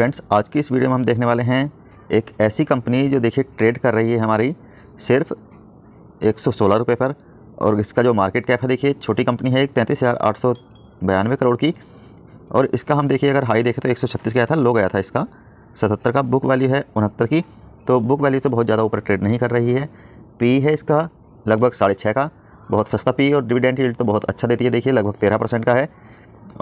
friends आज की इस वीडियो में हम देखने वाले हैं एक ऐसी कंपनी जो देखिए ट्रेड कर रही है हमारी सिर्फ एक सौ रुपये पर और इसका जो मार्केट कैप है देखिए छोटी कंपनी है तैंतीस हज़ार आठ सौ बयानवे करोड़ की और इसका हम देखिए अगर हाई देखें तो एक सौ छत्तीस गया था लो गया था इसका सतहत्तर का बुक वैल्यू है उनहत्तर की तो बुक वैल्यू से बहुत ज़्यादा ऊपर ट्रेड नहीं कर रही है पी है इसका लगभग साढ़े छः का बहुत सस्ता पी और डिविडेंट यील्ड तो बहुत अच्छा देती है देखिए लगभग तेरह परसेंट का है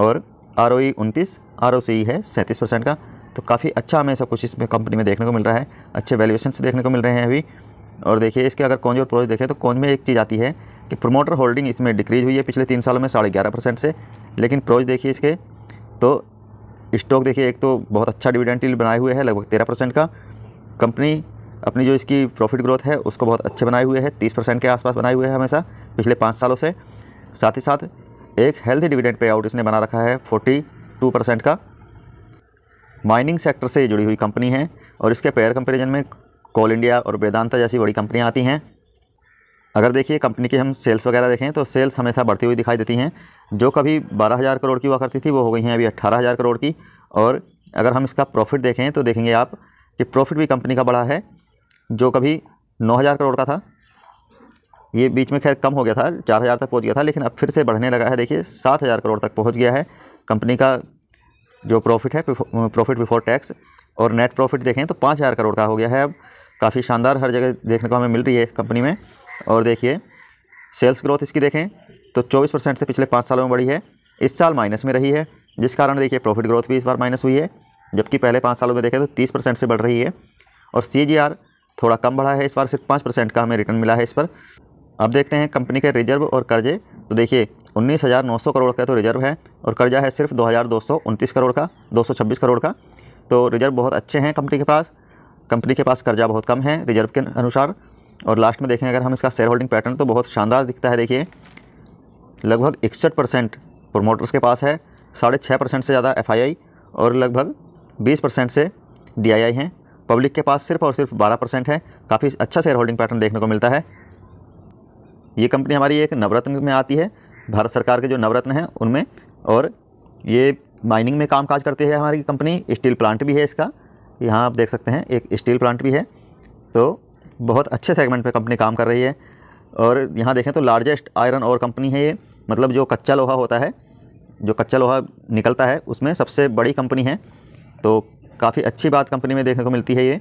और आर ओ ई उनतीस आर ओ सी है सैंतीस परसेंट का तो काफ़ी अच्छा हमें सब कुछ इसमें कंपनी में देखने को मिल रहा है अच्छे वैल्यूएशन देखने को मिल रहे हैं अभी और देखिए इसके अगर कौन और प्रोज देखें तो कौन में एक चीज़ आती है कि प्रोमोटर होल्डिंग इसमें डिक्रीज हुई है पिछले तीन सालों में साढ़े ग्यारह परसेंट से लेकिन प्रोज देखिए इसके तो स्टॉक देखिए एक तो बहुत अच्छा डिविडेंट बनाए हुए है लगभग तेरह परसेंट का कंपनी अपनी जो इसकी प्रॉफिट ग्रोथ है उसको बहुत अच्छे बनाए हुए है तीस परसेंट के आसपास बनाए हुए है हमेशा पिछले पाँच सालों से साथ ही साथ एक हेल्थी डिविडेंट पे आउट इसने बना रखा है फोर्टी टू परसेंट का माइनिंग सेक्टर से जुड़ी हुई कंपनी है और इसके पेयर कंपेरिजन में कोल इंडिया और वेदांता जैसी बड़ी कंपनियाँ आती हैं अगर देखिए कंपनी की हम सेल्स वगैरह देखें तो सेल्स हमेशा बढ़ती हुई दिखाई देती हैं जो कभी बारह हज़ार करोड़ की हुआ करती थी वो हो गई हैं अभी अट्ठारह हज़ार करोड़ की और अगर हम इसका प्रॉफिट देखें तो देखेंगे आप कि प्रॉफिट भी कंपनी का बढ़ा है जो कभी नौ हज़ार करोड़ का था ये बीच में खैर कम हो गया था चार हज़ार तक पहुंच गया था लेकिन अब फिर से बढ़ने लगा है देखिए सात हज़ार करोड़ तक पहुँच गया है कंपनी का जो प्रॉफिट है प्रॉफिट बिफोर टैक्स और नेट प्रॉफिट देखें तो पाँच हज़ार करोड़ का हो गया है अब काफ़ी शानदार हर जगह देखने को हमें मिल रही है कंपनी में और देखिए सेल्स ग्रोथ इसकी देखें तो 24 परसेंट से पिछले पाँच सालों में बढ़ी है इस साल माइनस में रही है जिस कारण देखिए प्रॉफिट ग्रोथ भी इस बार माइनस हुई है जबकि पहले पाँच सालों में देखें तो तीस परसेंट से बढ़ रही है और सी थोड़ा कम बढ़ा है इस बार सिर्फ पाँच परसेंट का हमें रिटर्न मिला है इस पर अब देखते हैं कंपनी के रिजर्व और कर्जे तो देखिए उन्नीस हज़ार नौ सौ करोड़ का तो रिजर्व है और कर्जा है सिर्फ दो हज़ार दो सौ उनतीस करोड़ का दो सौ छब्बीस करोड़ का तो रिजर्व बहुत अच्छे हैं कंपनी के पास कंपनी के पास कर्जा बहुत कम है रिजर्व के अनुसार और लास्ट में देखें अगर हम इसका शेयर होल्डिंग पैटर्न तो बहुत शानदार दिखता है देखिए लगभग इकसठ परसेंट प्रोमोटर्स के पास है साढ़े छः परसेंट से ज़्यादा आई और लगभग बीस परसेंट से आई हैं पब्लिक के पास सिर्फ और सिर्फ बारह परसेंट है काफ़ी अच्छा शेयर होल्डिंग पैटर्न देखने को मिलता है ये कंपनी हमारी एक नवरत्न में आती है भारत सरकार के जो नवरत्न हैं उनमें और ये माइनिंग में काम काज करते हैं हमारी कंपनी स्टील प्लांट भी है इसका यहाँ आप देख सकते हैं एक स्टील प्लांट भी है तो बहुत अच्छे सेगमेंट पे कंपनी काम कर रही है और यहाँ देखें तो लार्जेस्ट आयरन और कंपनी है ये मतलब जो कच्चा लोहा होता है जो कच्चा लोहा निकलता है उसमें सबसे बड़ी कंपनी है तो काफ़ी अच्छी बात कंपनी में देखने को मिलती है ये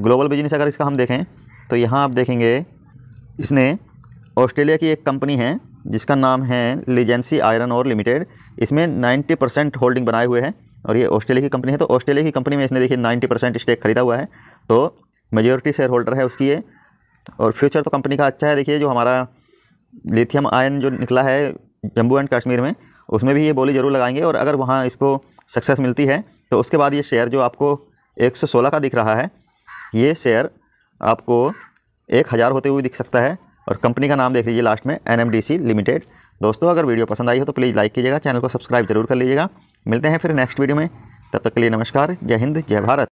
ग्लोबल बिजनेस अगर इसका हम देखें तो यहाँ आप देखेंगे इसने ऑस्ट्रेलिया की एक कंपनी है जिसका नाम है लीजेंसी आयरन और लिमिटेड इसमें 90 परसेंट होल्डिंग बनाए हुए हैं और ये ऑस्ट्रेलिया की कंपनी है तो ऑस्ट्रेलिया की कंपनी में इसने देखिए 90 परसेंट स्टेक खरीदा हुआ है तो मेजोरिटी शेयर होल्डर है उसकी ये और फ्यूचर तो कंपनी का अच्छा है देखिए जो हमारा लिथियम आयन जो निकला है जम्मू एंड कश्मीर में उसमें भी ये बोली ज़रूर लगाएंगे और अगर वहाँ इसको सक्सेस मिलती है तो उसके बाद ये शेयर जो आपको एक का दिख रहा है ये शेयर आपको एक हज़ार होते हुए दिख सकता है और कंपनी का नाम देख लीजिए लास्ट में एन लिमिटेड दोस्तों अगर वीडियो पसंद आई हो तो प्लीज़ लाइक कीजिएगा चैनल को सब्सक्राइब जरूर कर लीजिएगा मिलते हैं फिर नेक्स्ट वीडियो में तब तक के लिए नमस्कार जय हिंद जय भारत